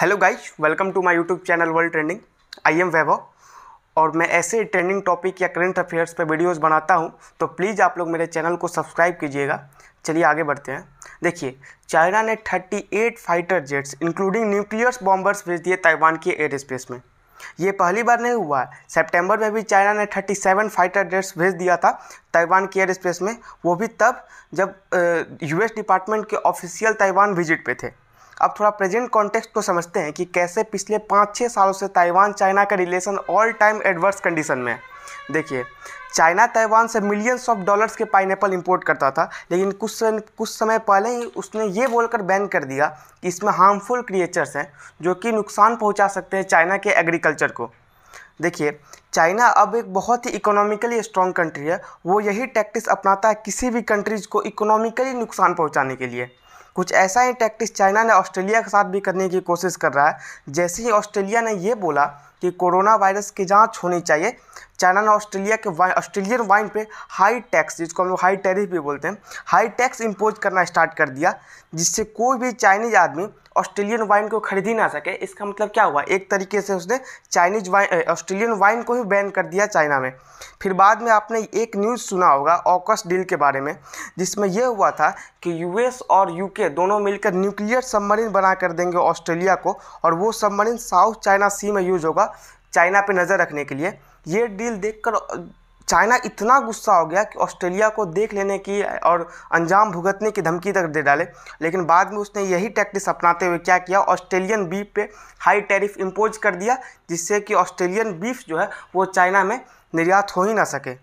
hello guys welcome to my YouTube channel world trending I am Vaibhav और मैं ऐसे trending topic या current affairs पर वीडियोस बनाता हूँ तो प्लीज़ आप लोग मेरे चैनल को सब्सक्राइब कीजिएगा चलिए आगे बढ़ते हैं देखिए चाइना ने 38 fighter jets including nuclears bombers भेज दिए ताइवान के एयर स्पेस में ये पहली बार नहीं हुआ है सेप्टेम्बर में भी चाइना ने थर्टी फाइटर जेट्स भेज दिया था ताइवान के एयर स्पेस में वो भी तब जब यूएस डिपार्टमेंट के ऑफिशियल ताइवान विजिट पे थे अब थोड़ा प्रेजेंट कॉन्टेक्स्ट को समझते हैं कि कैसे पिछले पाँच छः सालों से ताइवान चाइना का relation all time adverse condition में है देखिए चाइना ताइवान से मिलियंस ऑफ डॉलर्स के पाइनएप्पल इंपोर्ट करता था लेकिन कुछ समय कुछ समय पहले ही उसने ये बोलकर बैन कर दिया कि इसमें हार्मफुल क्रिएचर्स हैं जो कि नुकसान पहुंचा सकते हैं चाइना के एग्रीकल्चर को देखिए चाइना अब एक बहुत ही इकोनॉमिकली स्ट्रॉन्ग कंट्री है वो यही टैक्टिस अपनाता है किसी भी कंट्रीज को इकोनॉमिकली नुकसान पहुंचाने के लिए कुछ ऐसा ही टैक्टिक्स चाइना ने ऑस्ट्रेलिया के साथ भी करने की कोशिश कर रहा है जैसे ही ऑस्ट्रेलिया ने ये बोला कि कोरोना वायरस की जांच होनी चाहिए चाइना ने ऑस्ट्रेलिया के वाइन ऑस्ट्रेलियन वाइन पे हाई टैक्स जिसको हम लोग हाई टैरिफ भी बोलते हैं हाई टैक्स इम्पोज करना स्टार्ट कर दिया जिससे कोई भी चाइनीज आदमी ऑस्ट्रेलियन वाइन को खरीद ही ना सके इसका मतलब क्या हुआ एक तरीके से उसने चाइनीज वाइन ऑस्ट्रेलियन वाइन को ही बैन कर दिया चाइना में फिर बाद में आपने एक न्यूज़ सुना होगा ऑकस डील के बारे में जिसमें यह हुआ था कि यूएस और यूके दोनों मिलकर न्यूक्लियर सबमरीन बना कर देंगे ऑस्ट्रेलिया को और वो सबमरीन साउथ चाइना सी में यूज़ होगा होगा चाइना पे नज़र रखने के लिए ये डील देखकर चाइना इतना गुस्सा हो गया कि ऑस्ट्रेलिया को देख लेने की और अंजाम भुगतने की धमकी तक दे डाले लेकिन बाद में उसने यही टैक्टिक्स अपनाते हुए क्या किया ऑस्ट्रेलियन बीफ पे हाई टैरिफ इम्पोज कर दिया जिससे कि ऑस्ट्रेलियन बीफ जो है वो चाइना में निर्यात हो ही ना सके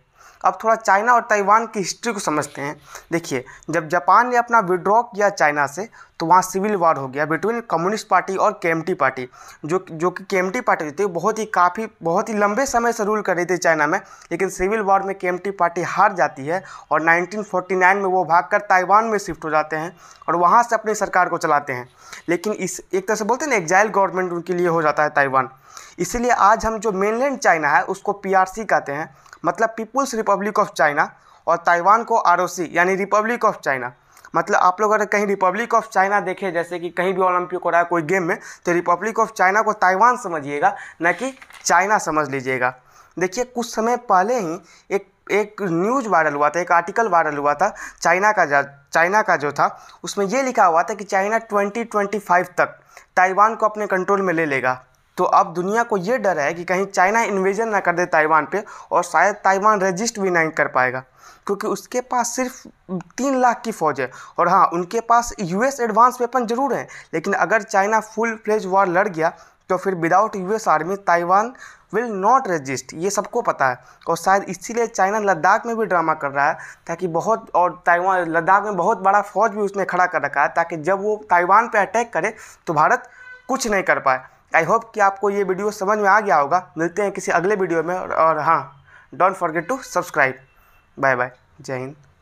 अब थोड़ा चाइना और ताइवान की हिस्ट्री को समझते हैं देखिए जब जापान ने अपना विड्रॉ किया चाइना से तो वहाँ सिविल वार हो गया बिटवीन कम्युनिस्ट पार्टी और के पार्टी जो जो कि के पार्टी थी बहुत ही काफ़ी बहुत ही लंबे समय से रूल कर रही थी चाइना में लेकिन सिविल वार में के पार्टी हार जाती है और 1949 में वो भागकर ताइवान में शिफ्ट हो जाते हैं और वहाँ से अपनी सरकार को चलाते हैं लेकिन इस एक तरह से बोलते हैं ना एग्जाइल गवर्नमेंट उनके लिए हो जाता है ताइवान इसीलिए आज हम जो मेनलैंड चाइना है उसको पीआरसी कहते हैं मतलब पीपुल्स रिपब्लिक ऑफ चाइना और ताइवान को आरओसी यानी रिपब्लिक ऑफ चाइना मतलब आप लोग अगर कहीं रिपब्लिक ऑफ चाइना देखें जैसे कि कहीं भी ओलंपिक हो रहा है कोई गेम में तो रिपब्लिक ऑफ चाइना को ताइवान समझिएगा न कि चाइना समझ लीजिएगा देखिए कुछ समय पहले ही एक एक न्यूज़ वायरल हुआ था एक आर्टिकल वायरल हुआ था चाइना का जा चाइना का जो था उसमें ये लिखा हुआ था कि चाइना 2025 तक ताइवान को अपने कंट्रोल में ले लेगा तो अब दुनिया को ये डर है कि कहीं चाइना इन्वेजन ना कर दे ताइवान पे और शायद ताइवान रजिस्ट भी नहीं कर पाएगा क्योंकि उसके पास सिर्फ तीन लाख की फ़ौज है और हाँ उनके पास यूएस एडवांस वेपन ज़रूर हैं लेकिन अगर चाइना फुल फ्लेज वॉर लड़ गया तो फिर without US army Taiwan will not resist ये सबको पता है और शायद इसीलिए चाइना लद्दाख में भी ड्रामा कर रहा है ताकि बहुत और ताइवान लद्दाख में बहुत बड़ा फौज भी उसने खड़ा कर रखा है ताकि जब वो ताइवान पे अटैक करे तो भारत कुछ नहीं कर पाए आई होप कि आपको ये वीडियो समझ में आ गया होगा मिलते हैं किसी अगले वीडियो में और, और हाँ don't forget to subscribe bye bye जय हिंद